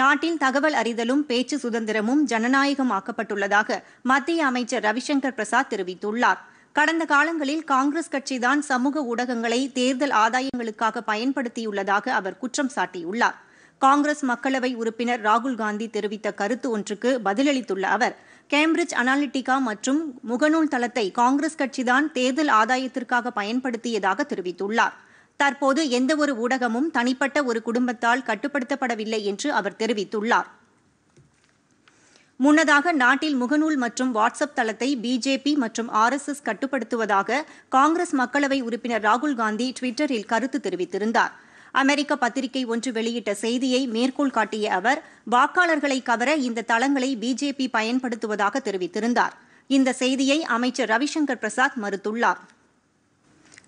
நாட்டில் தகவல் அறிதலும் பேச்சு சுதந்திரமும் ஜனநாயகமாக்கப்பட்டுள்ளதாக மத்திய அமைச்சர் ரவிசங்கர் பிரசாத் தெரிவித்துள்ளார் கடந்த காலங்களில் காங்கிரஸ் கட்சிதான் சமூக ஊடகங்களை தேர்தல் ஆதாயங்களுக்காக பயன்படுத்தியுள்ளதாக அவர் குற்றம் சாட்டியுள்ளார் காங்கிரஸ் மக்களவை உறுப்பினர் ராகுல் காந்தி தெரிவித்த கருத்து ஒன்றுக்கு பதிலளித்துள்ள அவர் கேம்பிரிட்ஜ் அனாலிட்டிகா மற்றும் முகநூல் தளத்தை காங்கிரஸ் கட்சிதான் தேர்தல் ஆதாயத்திற்காக பயன்படுத்தியதாக தெரிவித்துள்ளாா் தற்போது எந்தவொரு ஊடகமும் தனிப்பட்ட ஒரு குடும்பத்தால் கட்டுப்படுத்தப்படவில்லை என்று அவர் தெரிவித்துள்ளார் முன்னதாக நாட்டில் முகநூல் மற்றும் வாட்ஸ்அப் தளத்தை பிஜேபி மற்றும் ஆர்எஸ்எஸ் கட்டுப்படுத்துவதாக காங்கிரஸ் மக்களவை உறுப்பினர் ராகுல் காந்தி டுவிட்டரில் கருத்து தெரிவித்திருந்தார் அமெரிக்க பத்திரிகை ஒன்று வெளியிட்ட செய்தியை மேற்கோள் காட்டிய அவர் வாக்காளர்களை கவர இந்த தளங்களை பிஜேபி பயன்படுத்துவதாக தெரிவித்திருந்தார் இந்த செய்தியை அமைச்சர் ரவிசங்கர் பிரசாத் மறுத்துள்ளார்